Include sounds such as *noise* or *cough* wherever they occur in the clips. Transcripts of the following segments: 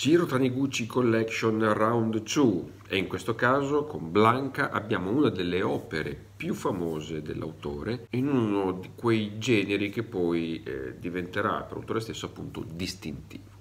Ciro Taniguchi Collection Round 2 e in questo caso con Blanca abbiamo una delle opere più famose dell'autore in uno di quei generi che poi eh, diventerà per l'autore stesso appunto distintivo.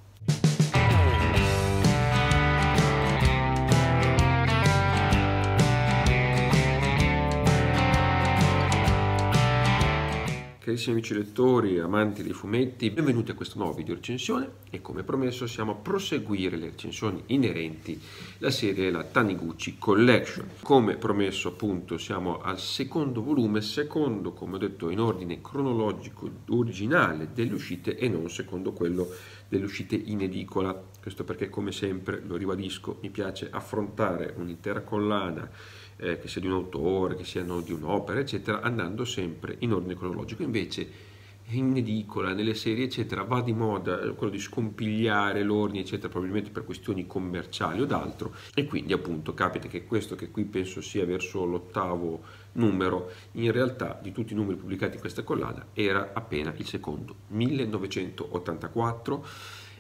Carissimi amici lettori, amanti dei fumetti, benvenuti a questo nuovo video recensione e come promesso siamo a proseguire le recensioni inerenti alla serie della Taniguchi Collection. Come promesso appunto siamo al secondo volume, secondo come ho detto in ordine cronologico originale delle uscite e non secondo quello delle uscite in edicola. Questo perché come sempre, lo ribadisco, mi piace affrontare un'intera collana eh, che sia di un autore, che siano di un'opera, eccetera, andando sempre in ordine cronologico. Invece in edicola, nelle serie, eccetera, va di moda eh, quello di scompigliare l'ordine, eccetera, probabilmente per questioni commerciali o d'altro. E quindi appunto capita che questo che qui penso sia verso l'ottavo numero, in realtà di tutti i numeri pubblicati in questa collana era appena il secondo, 1984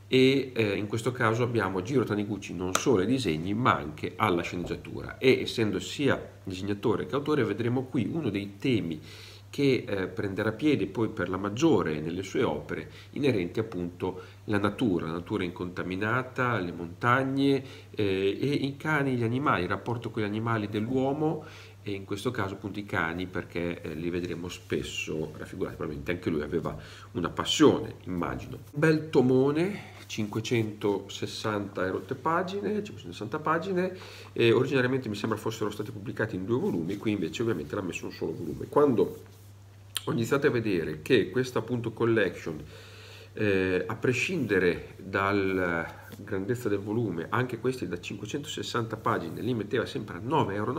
e eh, in questo caso abbiamo Giro Taniguchi non solo ai disegni ma anche alla sceneggiatura e essendo sia disegnatore che autore vedremo qui uno dei temi che eh, prenderà piede poi per la maggiore nelle sue opere inerenti appunto alla natura, la natura incontaminata, le montagne eh, e i cani, gli animali, il rapporto con gli animali dell'uomo e in questo caso appunto i cani perché eh, li vedremo spesso raffigurati, probabilmente anche lui aveva una passione, immagino. Bel tomone 560 e rotte pagine, 560 pagine, e originariamente mi sembra fossero stati pubblicati in due volumi, qui invece ovviamente l'ha messo un solo volume. Quando ho iniziato a vedere che questa appunto collection, eh, a prescindere dalla grandezza del volume, anche questi da 560 pagine li metteva sempre a 9,90 euro,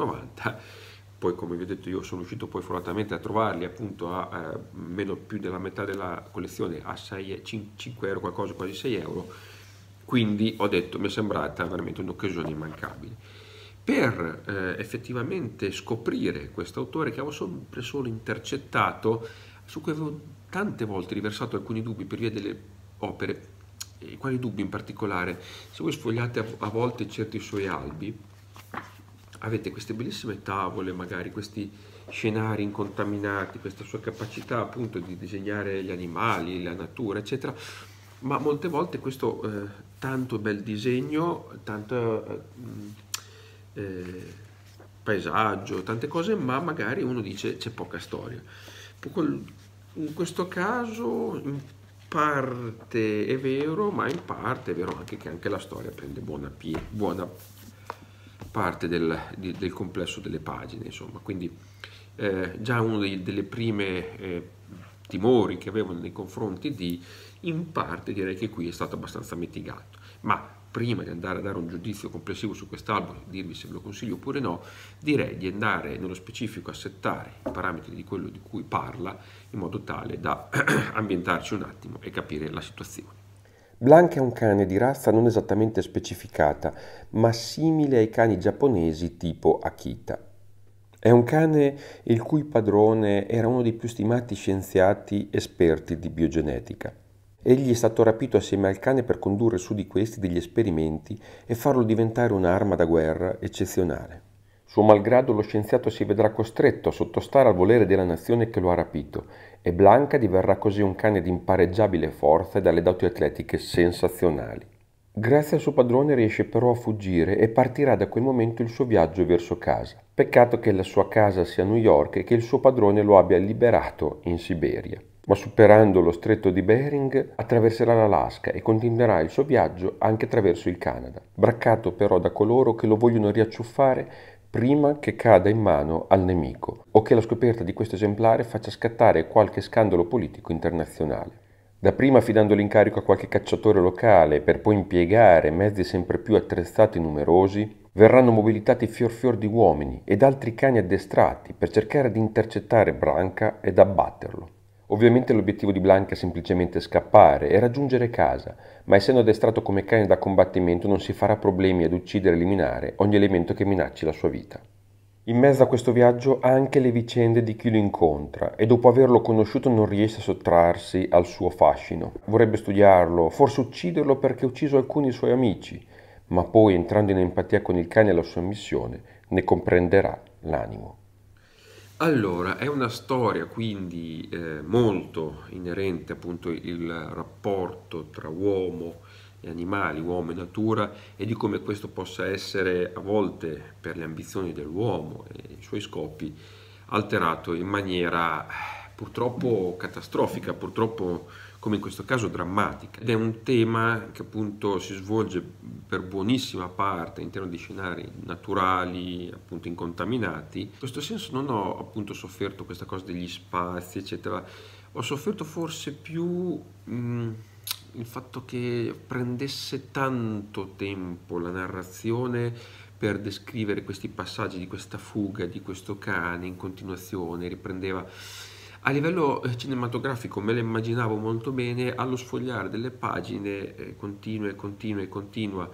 poi come vi ho detto io sono riuscito poi fortunatamente a trovarli appunto a eh, meno più della metà della collezione a 6, 5, 5 euro qualcosa quasi 6 euro quindi ho detto mi è sembrata veramente un'occasione immancabile per eh, effettivamente scoprire questo autore che avevo sempre solo intercettato su cui avevo tante volte riversato alcuni dubbi per via delle opere quali dubbi in particolare se voi sfogliate a, a volte certi suoi albi avete queste bellissime tavole, magari questi scenari incontaminati, questa sua capacità appunto di disegnare gli animali, la natura, eccetera, ma molte volte questo eh, tanto bel disegno, tanto eh, mm, eh paesaggio, tante cose, ma magari uno dice c'è poca storia. In questo caso in parte è vero, ma in parte è vero anche che anche la storia prende buona, pie, buona parte del, del complesso delle pagine. Insomma. Quindi eh, già uno dei, delle prime eh, timori che avevo nei confronti di, in parte direi che qui è stato abbastanza mitigato. Ma prima di andare a dare un giudizio complessivo su quest'album, dirvi se ve lo consiglio oppure no, direi di andare nello specifico a settare i parametri di quello di cui parla in modo tale da *clears throat* ambientarci un attimo e capire la situazione. Blanca è un cane di razza non esattamente specificata, ma simile ai cani giapponesi tipo Akita. È un cane il cui padrone era uno dei più stimati scienziati esperti di biogenetica. Egli è stato rapito assieme al cane per condurre su di questi degli esperimenti e farlo diventare un'arma da guerra eccezionale. Suo malgrado lo scienziato si vedrà costretto a sottostare al volere della nazione che lo ha rapito e Blanca diverrà così un cane di impareggiabile forza e dalle doti atletiche sensazionali. Grazie al suo padrone riesce però a fuggire e partirà da quel momento il suo viaggio verso casa. Peccato che la sua casa sia a New York e che il suo padrone lo abbia liberato in Siberia. Ma superando lo stretto di Bering attraverserà l'Alaska e continuerà il suo viaggio anche attraverso il Canada, braccato però da coloro che lo vogliono riacciuffare prima che cada in mano al nemico o che la scoperta di questo esemplare faccia scattare qualche scandalo politico internazionale. Dapprima affidando l'incarico a qualche cacciatore locale per poi impiegare mezzi sempre più attrezzati e numerosi, verranno mobilitati fior fior di uomini ed altri cani addestrati per cercare di intercettare Branca ed abbatterlo. Ovviamente l'obiettivo di Blanca è semplicemente scappare e raggiungere casa, ma essendo addestrato come cane da combattimento non si farà problemi ad uccidere e eliminare ogni elemento che minacci la sua vita. In mezzo a questo viaggio ha anche le vicende di chi lo incontra e dopo averlo conosciuto non riesce a sottrarsi al suo fascino. Vorrebbe studiarlo, forse ucciderlo perché ha ucciso alcuni suoi amici, ma poi entrando in empatia con il cane e la sua missione ne comprenderà l'animo. Allora, è una storia quindi eh, molto inerente appunto il rapporto tra uomo e animali, uomo e natura e di come questo possa essere a volte per le ambizioni dell'uomo e i suoi scopi alterato in maniera purtroppo catastrofica, purtroppo come in questo caso drammatica. Ed è un tema che appunto si svolge per buonissima parte all'interno di scenari naturali, appunto incontaminati. In questo senso non ho appunto sofferto questa cosa degli spazi, eccetera. Ho sofferto forse più mh, mm, il fatto che prendesse tanto tempo la narrazione per descrivere questi passaggi di questa fuga di questo cane in continuazione, riprendeva a livello eh, cinematografico me la immaginavo molto bene allo sfogliare delle pagine eh, continue, continue, continua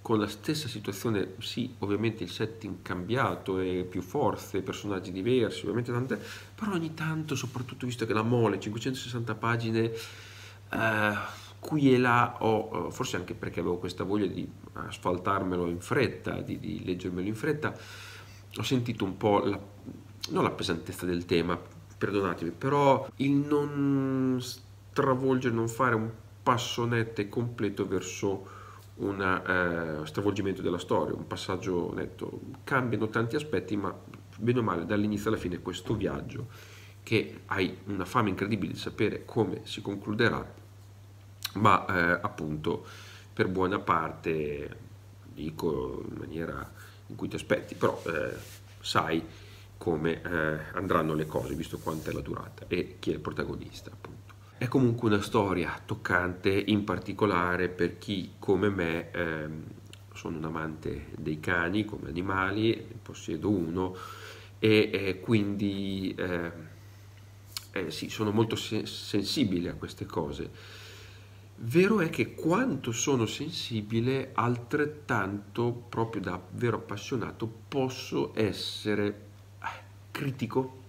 con la stessa situazione, sì, ovviamente il setting cambiato e più forze, personaggi diversi, ovviamente tante, però ogni tanto, soprattutto visto che la mole, 560 pagine, eh, qui e là, ho, eh, forse anche perché avevo questa voglia di asfaltarmelo in fretta, di, di leggermelo in fretta, ho sentito un po' la, non la pesantezza del tema, perdonatemi, però il non stravolgere, non fare un passo netto e completo verso un eh, stravolgimento della storia, un passaggio netto. Cambiano tanti aspetti, ma bene o male dall'inizio alla fine questo viaggio, che hai una fame incredibile di sapere come si concluderà, ma eh, appunto per buona parte, dico in maniera in cui ti aspetti, però eh, sai come eh, andranno le cose, visto quanta è la durata e chi è il protagonista, appunto. È comunque una storia toccante, in particolare per chi come me ehm, sono un amante dei cani come animali, possiedo uno e eh, quindi eh, eh, sì, sono molto se- sensibile a queste cose. Vero è che quanto sono sensibile, altrettanto proprio da vero appassionato posso essere critico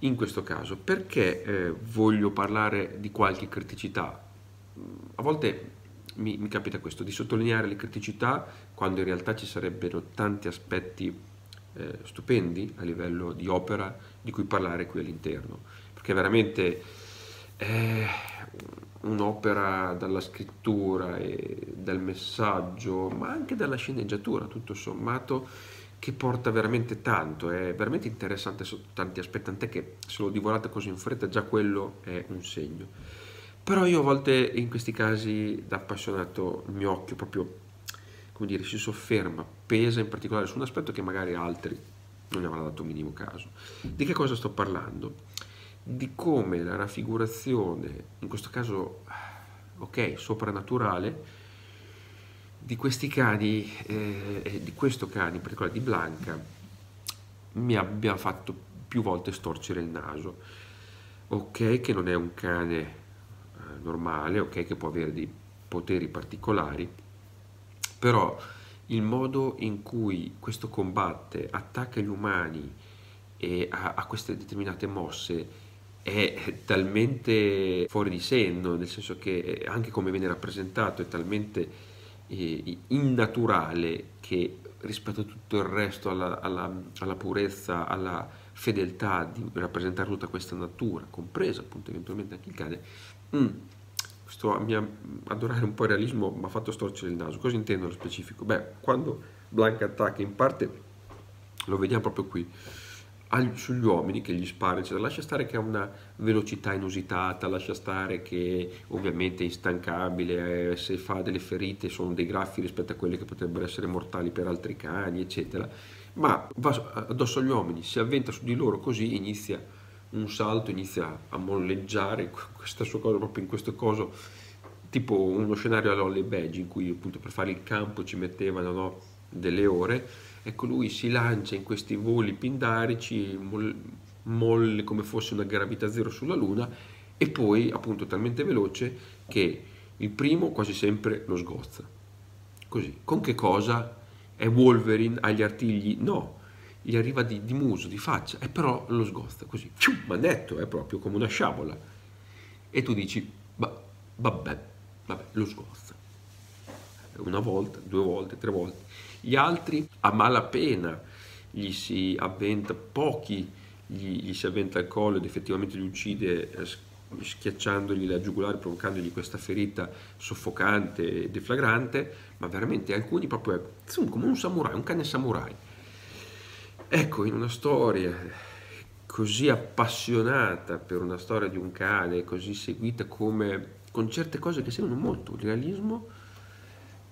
in questo caso. Perché eh, voglio parlare di qualche criticità? A volte mi, mi, capita questo, di sottolineare le criticità quando in realtà ci sarebbero tanti aspetti eh, stupendi a livello di opera di cui parlare qui all'interno, perché veramente è eh, un'opera dalla scrittura e dal messaggio, ma anche dalla sceneggiatura tutto sommato, che porta veramente tanto, è veramente interessante sotto tanti aspetti, tant'è che se lo divorate così in fretta già quello è un segno. Però io a volte in questi casi da appassionato il mio occhio proprio, come dire, si sofferma, pesa in particolare su un aspetto che magari altri non avranno dato minimo caso. Di che cosa sto parlando? Di come la raffigurazione, in questo caso, ok, soprannaturale, di questi cani, eh, eh, di questo cane in particolare di Blanca, mi abbia fatto più volte storcere il naso. Ok che non è un cane eh, normale, ok che può avere dei poteri particolari, però il modo in cui questo combatte, attacca gli umani e ha, ha queste determinate mosse è talmente fuori di senno, nel senso che eh, anche come viene rappresentato è talmente eh, innaturale che rispetto a tutto il resto, alla, alla, alla purezza, alla fedeltà di rappresentare tutta questa natura, compresa appunto eventualmente anche il cane, mm, sto a mia, adorare un po' il realismo mi ha fatto storcere il naso. Cosa intendo nello specifico? Beh, quando Blanca attacca in parte lo vediamo proprio qui sugli uomini che gli spara, eccetera. Cioè, lascia stare che ha una velocità inusitata, lascia stare che ovviamente è instancabile, eh, se fa delle ferite sono dei graffi rispetto a quelli che potrebbero essere mortali per altri cani, eccetera, ma va addosso agli uomini, si avventa su di loro così inizia un salto, inizia a molleggiare *laughs* questa sua cosa proprio in questo coso, tipo uno scenario all'Holly Badge in cui appunto per fare il campo ci mettevano no, delle ore Ecco, lui si lancia in questi voli pindarici, mol, molle come fosse una gravità zero sulla Luna e poi appunto talmente veloce che il primo quasi sempre lo sgozza. Così. Con che cosa? È Wolverine? agli artigli? No. Gli arriva di, di muso, di faccia, e eh, però lo sgozza così. ma netto, è proprio come una sciabola. E tu dici, vabbè, vabbè, lo sgozza una volta, due volte, tre volte. Gli altri a malapena gli si avventa, pochi gli, gli si avventa il collo ed effettivamente li uccide eh, schiacciandogli la giugulare, provocandogli questa ferita soffocante e deflagrante, ma veramente alcuni proprio zoom, ecco, come un samurai, un cane samurai. Ecco, in una storia così appassionata per una storia di un cane, così seguita come con certe cose che sembrano molto realismo,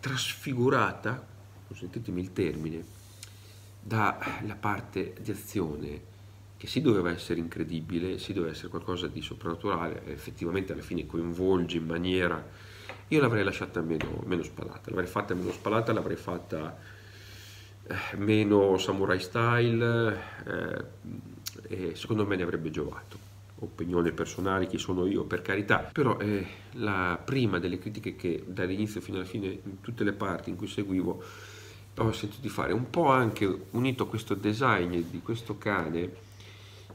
trasfigurata, consentitemi il termine, dalla parte di azione che si doveva essere incredibile, si doveva essere qualcosa di soprannaturale, effettivamente alla fine coinvolge in maniera... Io l'avrei lasciata meno, meno spalata, l'avrei fatta meno spalata, l'avrei fatta eh, meno samurai style eh, e secondo me ne avrebbe giovato opinione personale, chi sono io, per carità, però è eh, la prima delle critiche che dall'inizio fino alla fine, in tutte le parti in cui seguivo, ho sentito di fare, un po' anche unito a questo design di questo cane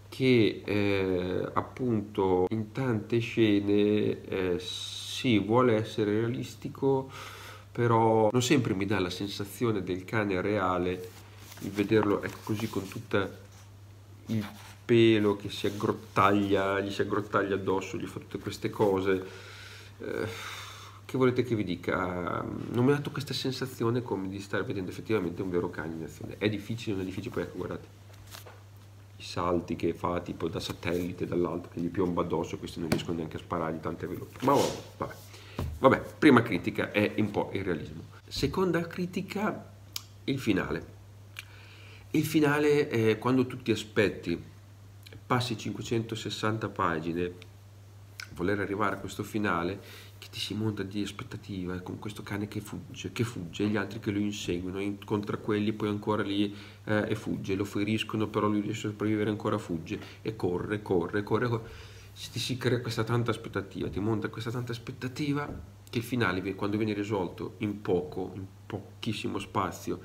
che eh, appunto in tante scene eh, sì, vuole essere realistico, però non sempre mi dà la sensazione del cane reale il vederlo ecco così con tutta il pelo che si aggrottaglia, gli si aggrottaglia addosso, gli fa tutte queste cose. Eh, che volete che vi dica? Non mi ha dato questa sensazione come di stare vedendo effettivamente un vero cane in azione. È difficile, non è difficile, poi ecco, guardate, i salti che fa tipo da satellite, dall'alto, che gli piomba addosso, questi non riescono neanche a sparargli, tante veloci. Ma vabbè, vabbè. Vabbè, prima critica è un po' il realismo. Seconda critica, il finale. Il finale è quando tu ti aspetti passi 560 pagine, voler arrivare a questo finale che ti si monta di aspettativa con questo cane che fugge, che fugge, e gli altri che lo inseguono, incontra quelli poi ancora lì eh, e fugge, lo feriscono però lui riesce a sopravvivere ancora fugge e corre, corre, corre, corre. ti si crea questa tanta aspettativa, ti monta questa tanta aspettativa che il finale quando viene risolto in poco, in pochissimo spazio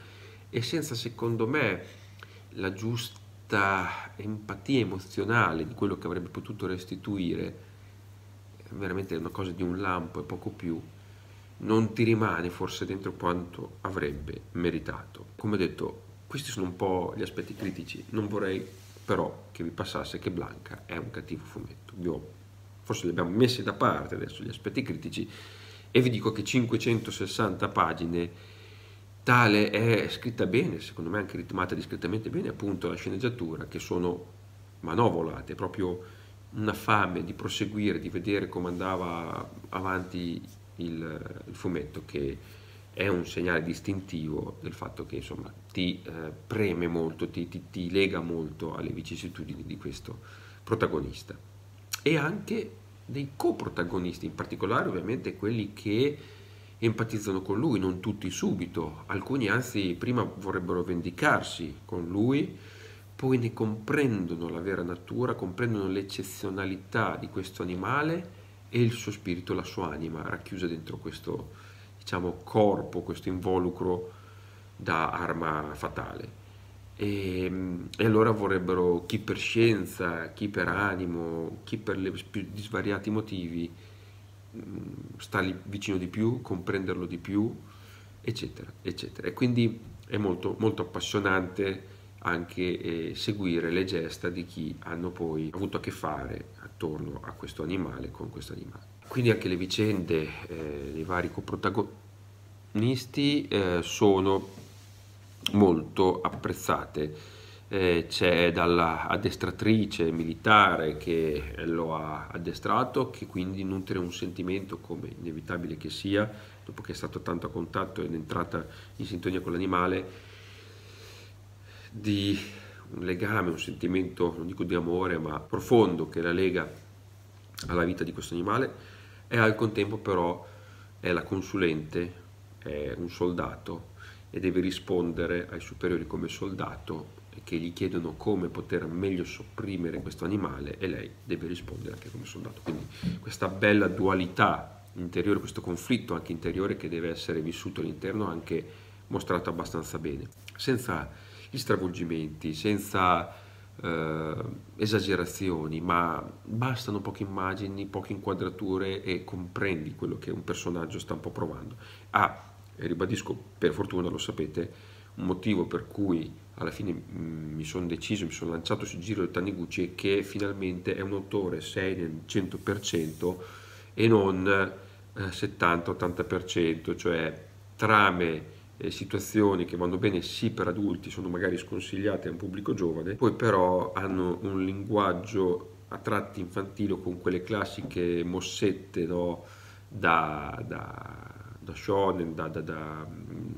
e senza secondo me la giusta questa empatia emozionale di quello che avrebbe potuto restituire, veramente una cosa di un lampo e poco più, non ti rimane forse dentro quanto avrebbe meritato. Come detto, questi sono un po' gli aspetti critici, non vorrei però che vi passasse che Blanca è un cattivo fumetto. Io forse li abbiamo messi da parte adesso gli aspetti critici e vi dico che 560 pagine Tale è scritta bene, secondo me anche ritmata discretamente bene, appunto la sceneggiatura, che sono manovolate, proprio una fame di proseguire, di vedere come andava avanti il, il fumetto, che è un segnale distintivo del fatto che insomma, ti eh, preme molto, ti, ti, ti lega molto alle vicissitudini di questo protagonista. E anche dei coprotagonisti, in particolare ovviamente quelli che empatizzano con lui, non tutti subito, alcuni anzi prima vorrebbero vendicarsi con lui, poi ne comprendono la vera natura, comprendono l'eccezionalità di questo animale e il suo spirito, la sua anima racchiusa dentro questo diciamo, corpo, questo involucro da arma fatale. E, ehm, e, allora vorrebbero chi per scienza, chi per animo, chi per le svariati motivi Mm, stargli vicino di più, comprenderlo di più, eccetera, eccetera. E quindi è molto, molto appassionante anche eh, seguire le gesta di chi hanno poi avuto a che fare attorno a questo animale, con questo animale. Quindi anche le vicende eh, dei vari coprotagonisti eh, sono molto apprezzate eh, c'è dalla addestratrice militare che lo ha addestrato, che quindi nutre un sentimento, come inevitabile che sia, dopo che è stato tanto a contatto ed è entrata in sintonia con l'animale, di un legame, un sentimento, non dico di amore, ma profondo che la lega alla vita di questo animale e al contempo però è la consulente, è un soldato e deve rispondere ai superiori come soldato che gli chiedono come poter meglio sopprimere questo animale e lei deve rispondere anche come soldato. Quindi questa bella dualità interiore, questo conflitto anche interiore che deve essere vissuto all'interno anche mostrato abbastanza bene, senza gli stravolgimenti, senza eh, esagerazioni, ma bastano poche immagini, poche inquadrature e comprendi quello che un personaggio sta un po' provando. Ah, e ribadisco, per fortuna lo sapete, un motivo per cui alla fine mm, mi sono deciso, mi sono lanciato sul Giro del Taniguchi che finalmente è un autore 6 nel 100% e non 70-80%, eh, cioè trame e situazioni che vanno bene sì per adulti, sono magari sconsigliate a un pubblico giovane, poi però hanno un linguaggio a tratti infantile con quelle classiche mossette no? da, da, da shonen, da, da, da mm,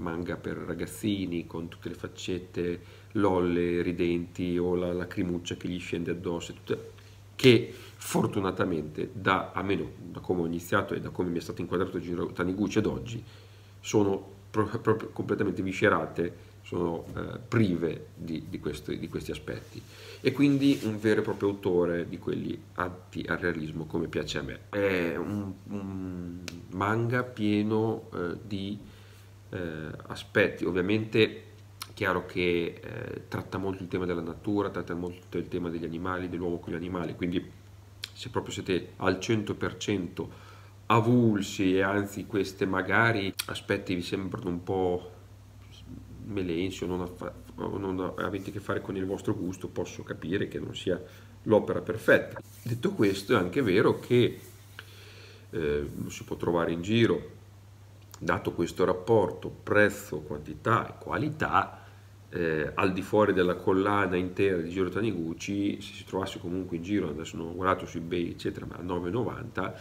manga per ragazzini con tutte le faccette lolle, ridenti o la lacrimuccia che gli scende addosso, tutte, che fortunatamente da, almeno da come ho iniziato e da come mi è stato inquadrato Giro Taniguchi ad oggi, sono proprio, proprio completamente viscerate, sono eh, prive di, di, questi, di, questi, aspetti. E quindi un vero e proprio autore di quelli atti al realismo come piace a me. È un, un manga pieno eh, di eh, aspetti. Ovviamente è chiaro che eh, tratta molto il tema della natura, tratta molto il tema degli animali, dell'uomo con gli animali, quindi se proprio siete al 100% avulsi e anzi questi magari aspetti vi sembrano un po' melensi o non, affa- non avete a che fare con il vostro gusto, posso capire che non sia l'opera perfetta. Detto questo è anche vero che eh, lo si può trovare in giro dato questo rapporto prezzo, quantità e qualità, eh, al di fuori della collana intera di Giro Taniguchi, se si trovasse comunque in giro, adesso non ho guardato su eBay eccetera, ma a 9,90,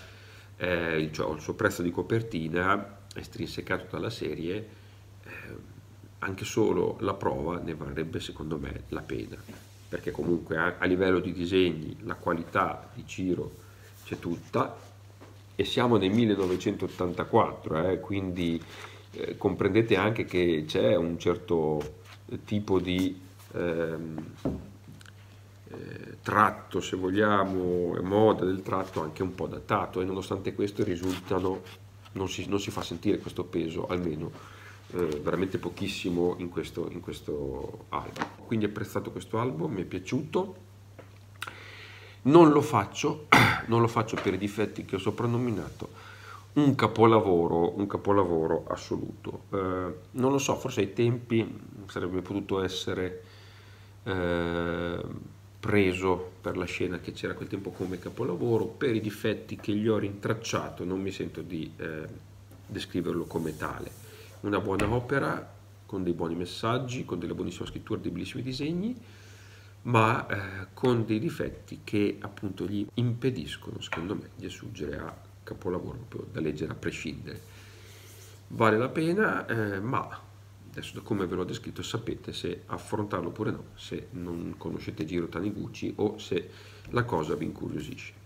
eh, cioè il suo prezzo di copertina estrinsecato dalla serie, eh, anche solo la prova ne varrebbe secondo me la pena, perché comunque a, a livello di disegni la qualità di Giro c'è tutta, e siamo nel 1984, eh, quindi eh, comprendete anche che c'è un certo eh, tipo di ehm, eh, tratto, se vogliamo, eh, moda del tratto anche un po' datato e nonostante questo risultano, non si, non si fa sentire questo peso, almeno eh, veramente pochissimo in questo, in questo album. Quindi apprezzato questo album, mi è piaciuto non lo faccio, *clears throat* non lo faccio per i difetti che ho soprannominato un capolavoro, un capolavoro assoluto. Eh, non lo so, forse ai tempi sarebbe potuto essere eh, preso per la scena che c'era quel tempo come capolavoro, per i difetti che gli ho rintracciato non mi sento di eh, descriverlo come tale. Una buona opera con dei buoni messaggi, con della buonissima scrittura, dei bellissimi disegni, ma eh, con dei difetti che appunto gli impediscono, secondo me, di assurgere a capolavoro proprio da leggere a prescindere. Vale la pena, eh, ma adesso da come ve l'ho descritto sapete se affrontarlo oppure no, se non conoscete Giro Taniguchi o se la cosa vi incuriosisce.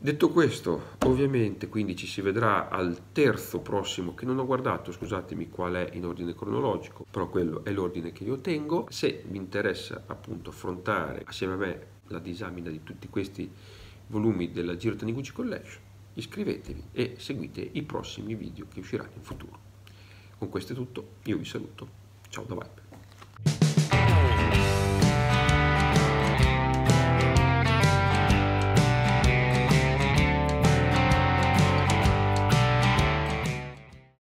Detto questo, ovviamente quindi ci si vedrà al terzo prossimo che non ho guardato, scusatemi qual è in ordine cronologico, però quello è l'ordine che io tengo. Se vi interessa appunto affrontare assieme a me la disamina di tutti questi volumi della Giro Taniguchi Collection, iscrivetevi e seguite i prossimi video che usciranno in futuro. Con questo è tutto, io vi saluto, ciao da vai.